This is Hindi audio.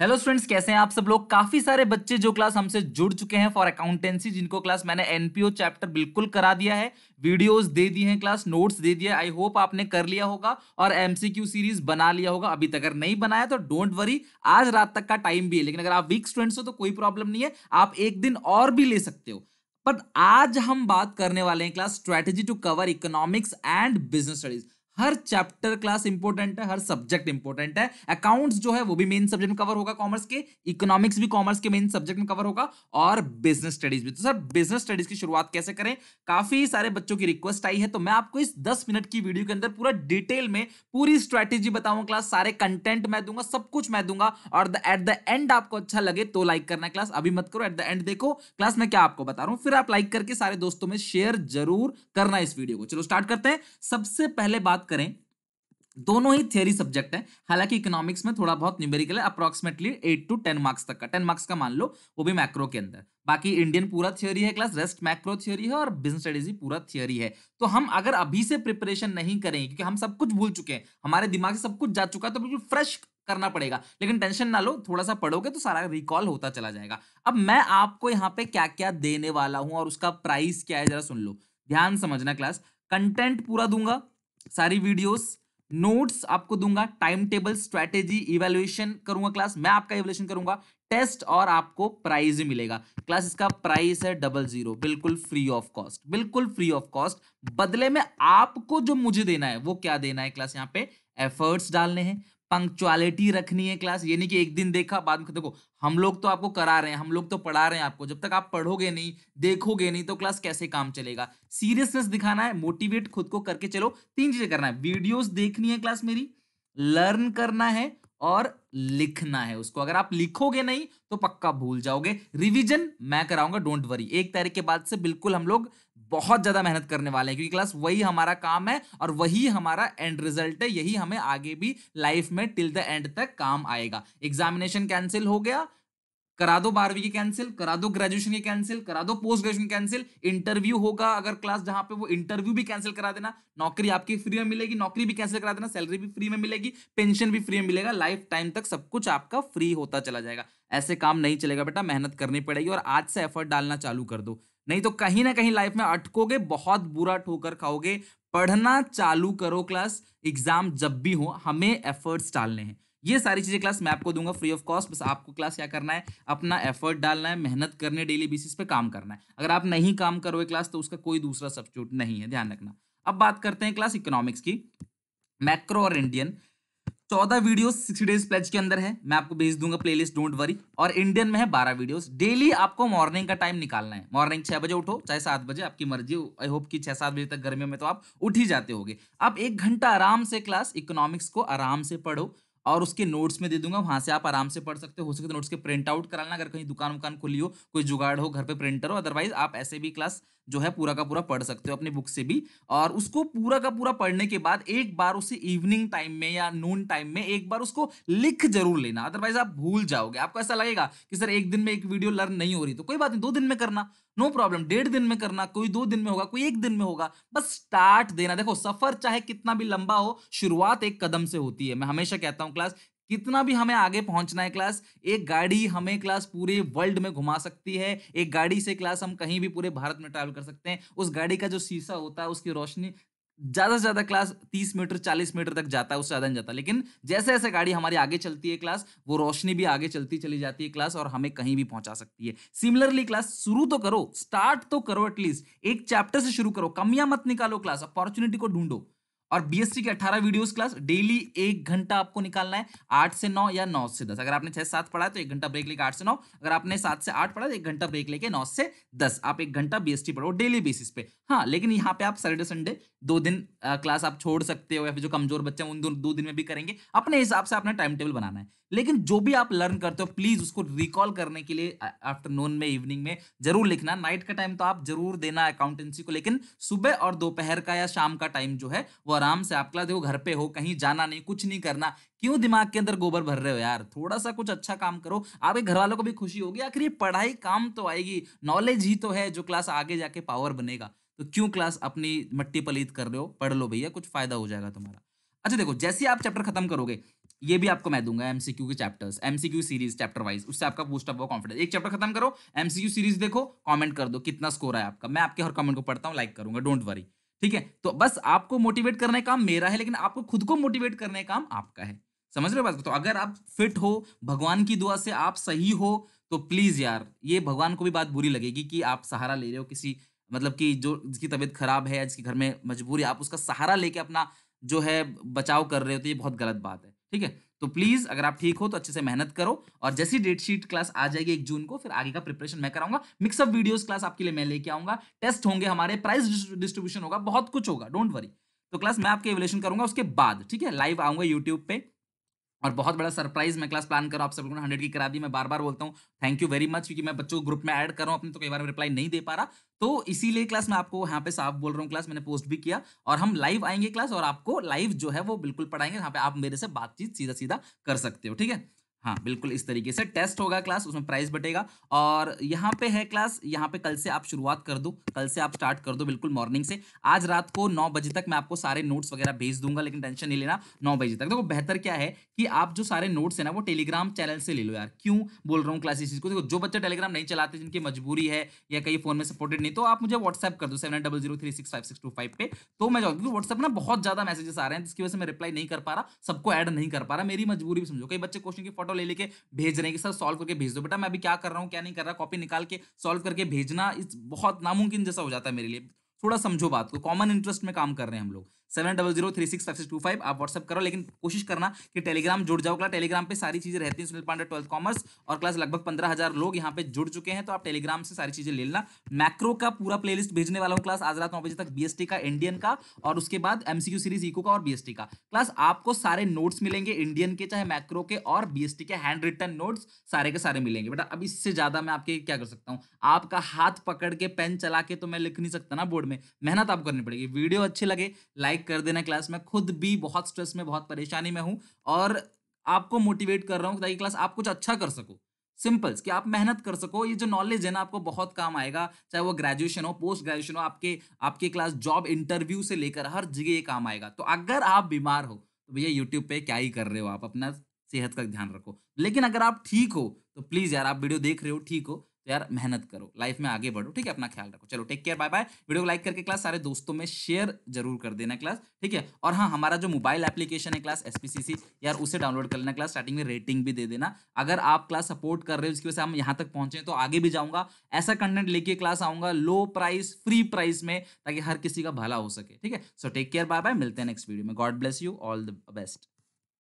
हेलो स्टूडेंट्स कैसे हैं आप सब लोग काफी सारे बच्चे जो क्लास हमसे जुड़ चुके हैं फॉर अकाउंटेंसी जिनको क्लास मैंने एनपीओ चैप्टर बिल्कुल करा दिया है वीडियोस दे दिए हैं क्लास नोट्स दे दिए आई होप आपने कर लिया होगा और एमसीक्यू सीरीज बना लिया होगा अभी तक अगर नहीं बनाया तो डोंट वरी आज रात तक का टाइम भी है लेकिन अगर आप वीक स्टूडेंट्स हो तो कोई प्रॉब्लम नहीं है आप एक दिन और भी ले सकते हो बट आज हम बात करने वाले हैं class strategy to cover economics and business studies हर चैप्टर क्लास इंपॉर्टेंट है हर सब्जेक्ट इंपॉर्टेंट है अकाउंट्स जो है वो भी मेन सब्जेक्ट में कवर होगा कॉमर्स के इकोनॉमिक्स भी कॉमर्स के मेन सब्जेक्ट में कवर होगा और बिजनेस स्टडीज भी तो सर बिजनेस स्टडीज की शुरुआत कैसे करें काफी सारे बच्चों की रिक्वेस्ट आई है तो मैं आपको इस दस मिनट की वीडियो के अंदर पूरा डिटेल में पूरी स्ट्रैटेजी बताऊंगा क्लास सारे कंटेंट मैं दूंगा सब कुछ मैं दूंगा और एट द एंड आपको अच्छा लगे तो लाइक करना क्लास अभी मत करो एट द एंड देखो क्लास में क्या आपको बता रहा हूं फिर आप लाइक करके सारे दोस्तों में शेयर जरूर करना इस वीडियो को चलो स्टार्ट करते हैं सबसे पहले बात करें दोनों ही थियरी सब्जेक्ट है हालांकि इकोनॉमिक्स में थोड़ा बहुत न्यूमेरिकल है approximately eight to ten marks तक का टेन मार्क्स का मान लो वो भी मैक्रो के अंदर बाकी इंडियन पूरा थियोरी है क्लास रेस्ट मैक्रो थियोरी है और बिजनेस स्टडीज स्ट्रेटेजी पूरा थियोरी है तो हम अगर अभी से प्रिपरेशन नहीं करेंगे क्योंकि हम सब कुछ भूल चुके हैं हमारे दिमाग से सब कुछ जा चुका है तो बिल्कुल फ्रेश करना पड़ेगा लेकिन टेंशन ना लो थोड़ा सा पढ़ोगे तो सारा रिकॉल होता चला जाएगा अब मैं आपको यहाँ पे क्या क्या देने वाला हूँ और उसका प्राइस क्या है जरा सुन लो ध्यान समझना क्लास कंटेंट पूरा दूंगा सारी वीडियोस नोट्स आपको दूंगा टाइम टेबल स्ट्रेटेजी इवेल्युएशन करूंगा क्लास मैं आपका इवेल्युएशन करूंगा टेस्ट और आपको प्राइज मिलेगा क्लास इसका प्राइस है डबल जीरो बिल्कुल फ्री ऑफ कॉस्ट बिल्कुल फ्री ऑफ कॉस्ट बदले में आपको जो मुझे देना है वो क्या देना है क्लास यहाँ पे एफर्ट्स डालने हैं पंक्चुअलिटी रखनी है क्लास यानी कि एक दिन देखा बाद में देखो हम लोग तो आपको करा रहे हैं हम लोग तो पढ़ा रहे हैं आपको जब तक आप पढ़ोगे नहीं देखोगे नहीं तो क्लास कैसे काम चलेगा सीरियसनेस दिखाना है मोटिवेट खुद को करके चलो तीन चीजें करना है वीडियोस देखनी है क्लास मेरी लर्न करना है और लिखना है उसको अगर आप लिखोगे नहीं तो पक्का भूल जाओगे रिविजन मैं कराऊंगा डोंट वरी एक तारीख के बाद से बिल्कुल हम लोग बहुत ज्यादा मेहनत करने वाले हैं क्योंकि क्लास वही हमारा काम है और वही हमारा एंड रिजल्ट है यही हमें आगे भी लाइफ में टिल द एंड तक काम आएगा एग्जामिनेशन कैंसिल हो गया करा दो बारहवीं की कैंसिल करा दो ग्रेजुएशन की कैंसिल करा दो पोस्ट ग्रेजुएशन कैंसिल इंटरव्यू होगा अगर क्लास जहां पे वो इंटरव्यू भी कैंसिल करा देना नौकरी आपकी फ्री में मिलेगी नौकरी भी कैंसिल करा देना सैलरी भी फ्री में मिलेगी पेंशन भी फ्री में मिलेगा लाइफ टाइम तक सब कुछ आपका फ्री होता चला जाएगा ऐसे काम नहीं चलेगा बेटा मेहनत करनी पड़ेगी और आज से एफर्ट डालना चालू कर दो नहीं तो कहीं ना कहीं लाइफ में अटकोगे बहुत बुरा ठोकर खाओगे पढ़ना चालू करो क्लास एग्जाम जब भी हो हमें एफर्ट्स डालने हैं ये सारी चीज़ें क्लास मैं आपको दूंगा फ्री ऑफ कॉस्ट बस आपको क्लास क्या करना है अपना एफर्ट डालना है मेहनत करने डेली बेसिस पे काम करना है अगर आप नहीं काम करोगे क्लास तो उसका कोई दूसरा सब्सिट्यूट नहीं है ध्यान रखना अब बात करते हैं क्लास इकोनॉमिक्स की मैक्रो और इंडियन चौदह वीडियो सिक्स डेज प्लेज के अंदर है मैं आपको भेज दूंगा प्लेलिस्ट डोंट वरी और इंडियन में है बारह वीडियोस डेली आपको मॉर्निंग का टाइम निकालना है मॉर्निंग छह बजे उठो चाहे सात बजे आपकी मर्जी आई होप कि छह सात बजे तक गर्मियों में तो आप उठ ही जाते होगे आप एक घंटा आराम से क्लास इकोनॉमिक्स को आराम से पढ़ो और उसके नोट्स में दे दूंगा वहां से आप आराम से पढ़ सकते हो सके तो नोट्स के प्रिंट आउट कराना अगर कहीं दुकान वकान खुली हो कोई जुगाड़ हो घर पे प्रिंटर हो अदरवाइज आप ऐसे भी क्लास जो है पूरा का पूरा पढ़ सकते हो अपनी बुक से भी और उसको पूरा का पूरा पढ़ने के बाद एक बार उसे इवनिंग टाइम में या नून टाइम में एक बार उसको लिख जरूर लेना अदरवाइज आप भूल जाओगे आपको ऐसा लगेगा कि सर एक दिन में एक वीडियो लर्न नहीं हो रही तो कोई बात नहीं दो दिन में करना नो प्रॉब्लम डेढ़ दिन में करना कोई दो दिन में होगा कोई एक दिन में होगा बस स्टार्ट देना देखो सफर चाहे कितना भी लंबा हो शुरुआत एक कदम से होती है मैं हमेशा कहता हूँ क्लास कितना भी हमें आगे पहुंचना है क्लास एक गाड़ी हमें क्लास पूरे वर्ल्ड में घुमा सकती है एक गाड़ी से क्लास हम कहीं भी पूरे भारत में ट्रैवल कर सकते हैं उस गाड़ी का जो शीशा होता है उसकी रोशनी ज़्यादा से ज़्यादा क्लास 30 मीटर 40 मीटर तक जाता है उससे ज़्यादा नहीं जाता लेकिन जैसे जैसे गाड़ी हमारी आगे चलती है क्लास वो रोशनी भी आगे चलती चली जाती है क्लास और हमें कहीं भी पहुंचा सकती है सिमिलरली क्लास शुरू तो करो स्टार्ट तो करो एटलीस्ट एक चैप्टर से शुरू करो कमियां मत निकालो क्लास अपॉर्चुनिटी को ढूंढो और बीएससी के 18 वीडियोस क्लास डेली एक घंटा आपको निकालना है आठ से नौ या नौ से दस अगर आपने छह से सात पढ़ा है तो एक घंटा ब्रेक लेके आठ से नौ अगर आपने सात से आठ पढ़ा तो एक घंटा ब्रेक लेके नौ से दस आप एक घंटा बीएसटी पढ़ो डेली बेसिस पे हाँ लेकिन यहाँ पे आप सैटरडे संडे दो दिन आ, क्लास आप छोड़ सकते हो या फिर जो कमजोर बच्चे हैं उन दो, दो दिन में भी करेंगे अपने हिसाब से अपना टाइम टेबल बनाना है लेकिन जो भी आप लर्न करते हो प्लीज उसको रिकॉल करने के लिए आफ्टरनून में इवनिंग में जरूर लिखना नाइट का टाइम तो आप जरूर देना अकाउंटेंसी को लेकिन सुबह और दोपहर का या शाम का टाइम जो है वो आराम से आप देखो घर पे हो कहीं जाना नहीं कुछ नहीं करना क्यों दिमाग के अंदर गोबर भर रहे हो यार थोड़ा सा कुछ अच्छा काम करो आपके घर वालों को भी खुशी होगी आखिर ये पढ़ाई काम तो आएगी नॉलेज ही तो है जो क्लास आगे जाके पावर बनेगा तो क्यों क्लास अपनी मट्टी पलीत कर रहे हो पढ़ लो भैया कुछ फायदा हो जाएगा तुम्हारा अच्छा देखो जैसे आप चैप्टर खत्म करोगे ये भी आपको मैं दूंगा एमसीक्यू के chapters MCQ series chapter wise उससे आपका बूस्ट अप कॉन्फिडेंस एक चैप्टर खत्म करो एमसीक्यू सीरीज देखो कमेंट कर दो कितना स्कोर है आपका मैं आपके हर कमेंट को पढ़ता हूँ लाइक करूंगा डोंट वरी ठीक है तो बस आपको मोटिवेट करने काम मेरा है लेकिन आपको खुद को मोटिवेट करने काम आपका है समझ रहे हो बात तो अगर आप फिट हो भगवान की दुआ से आप सही हो तो प्लीज यार ये भगवान को भी बात बुरी लगेगी कि आप सहारा ले रहे हो किसी मतलब कि जो जिसकी तबीयत खराब है जिसके घर में मजबूरी आप उसका सहारा लेके अपना जो है बचाव कर रहे हो तो ये बहुत गलत बात है ठीक है तो प्लीज अगर आप ठीक हो तो अच्छे से मेहनत करो और जैसी डेट शीट क्लास आ जाएगी एक जून को फिर आगे का प्रिपरेशन मैं कराऊंगा मिक्सअप वीडियोस क्लास आपके लिए मैं लेके आऊंगा टेस्ट होंगे हमारे प्राइस डिस्ट्रीब्यूशन होगा बहुत कुछ होगा डोंट वरी तो क्लास मैं आपके एवलेशन करूंगा उसके बाद ठीक है लाइव आऊंगा यूट्यूब पे और बहुत बड़ा सरप्राइज मैं क्लास प्लान कर रहा हूँ आप सब ने हंड्रेड की करा दी मैं बार बार बोलता हूँ थैंक यू वेरी मच क्योंकि मैं बच्चों को ग्रुप में ऐड कर रहा हूँ अपने तो कई बार रिप्लाई नहीं दे पा रहा तो इसीलिए क्लास मैं आपको यहाँ पे साफ बोल रहा हूँ क्लास मैंने पोस्ट भी किया और हम लाइव आएंगे क्लास और आपको लाइव जो है वो बिल्कुल पढ़ाएंगे यहाँ पे आप मेरे से बातचीत सीधा सीधा कर सकते हो ठीक है हाँ बिल्कुल इस तरीके से टेस्ट होगा क्लास उसमें प्राइस बटेगा और यहाँ पे है क्लास यहाँ पे कल से आप शुरुआत कर दो कल से आप स्टार्ट कर दो बिल्कुल मॉर्निंग से आज रात को नौ बजे तक मैं आपको सारे नोट्स वगैरह भेज दूंगा लेकिन टेंशन नहीं लेना नौ बजे तक देखो तो बेहतर क्या है कि आप जो सारे नोट्स है ना वो टेलीग्राम चैनल से ले लो यार क्यों बोल रहा हूँ क्लास इस चीज़ को देखो जो बच्चे टेलीग्राम नहीं चलाते जिनकी मजबूरी है या कहीं फोन में सपोर्टेड नहीं तो आप मुझे व्हाट्सएप कर दो seven double zero three six two five पे तो मैं क्योंकि व्हाट्सएप ना बहुत ज्यादा मैसेजेस आ रहे हैं जिसकी वजह से मैं रिप्लाई नहीं कर पा रहा सबको एड नहीं कर पा रहा मेरी मजबूरी भी समझो कई बच्चे क्वेश्चन की फोटो ले लेके भेज रहे हैं कि सर सॉल्व करके भेज दो बेटा मैं अभी क्या कर रहा हूँ क्या नहीं कर रहा कॉपी निकाल के सॉल्व करके भेजना इस बहुत नामुमकिन जैसा हो जाता है मेरे लिए थोड़ा समझो बात को कॉमन इंटरेस्ट में काम कर रहे हैं हम लोग seven double zero three six five six two five आप व्हाट्सअप करो लेकिन कोशिश करना कि टेलीग्राम जुड़ जाओ क्लास टेलीग्राम पे सारी चीज़ें रहती हैं सुनील पांडे ट्वेल्थ कॉमर्स और क्लास लगभग पंद्रह हज़ार लोग यहाँ पे जुड़ चुके हैं तो आप टेलीग्राम से सारी चीज़ें ले लेना मैक्रो का पूरा प्ले भेजने वाला हूँ क्लास आज रात नौ बजे तक बी का इंडियन का और उसके बाद एमसीक्यू सीरीज इको का और बी का क्लास आपको सारे नोट्स मिलेंगे इंडियन के चाहे मैक्रो के और बी के हैंड रिटन नोट्स सारे के सारे मिलेंगे बेटा अब इससे ज़्यादा मैं आपके क्या कर सकता हूँ आपका हाथ पकड़ के पेन चला के तो मैं लिख नहीं सकता ना बोर्ड में मेहनत आपको करनी पड़ेगी वीडियो अच्छे लगे लाइक लाइक कर देना क्लास मैं खुद भी बहुत स्ट्रेस में बहुत परेशानी में हूँ और आपको मोटिवेट कर रहा हूँ ताकि क्लास आप कुछ अच्छा कर सको सिंपल्स कि आप मेहनत कर सको ये जो नॉलेज है ना आपको बहुत काम आएगा चाहे वो ग्रेजुएशन हो पोस्ट ग्रेजुएशन हो आपके आपके क्लास जॉब इंटरव्यू से लेकर हर जगह ये काम आएगा तो अगर आप बीमार हो तो भैया यूट्यूब पे क्या ही कर रहे हो आप अपना सेहत का ध्यान रखो लेकिन अगर आप ठीक हो तो प्लीज़ यार आप वीडियो देख रहे हो ठीक हो तो यार मेहनत करो लाइफ में आगे बढ़ो ठीक है अपना ख्याल रखो चलो take care bye bye video को लाइक करके क्लास सारे दोस्तों में शेयर जरूर कर देना क्लास ठीक है और हाँ हमारा जो मोबाइल एप्लीकेशन है क्लास एस यार उसे डाउनलोड कर लेना क्लास स्टार्टिंग में रेटिंग भी दे देना अगर आप क्लास सपोर्ट कर रहे हो जिसकी वजह से हम यहाँ तक पहुंचे तो आगे भी जाऊँगा ऐसा कंटेंट लेके क्लास आऊँगा लो प्राइस फ्री प्राइस में ताकि हर किसी का भला हो सके ठीक है so take care bye bye मिलते हैं नेक्स्ट वीडियो में God bless you all the best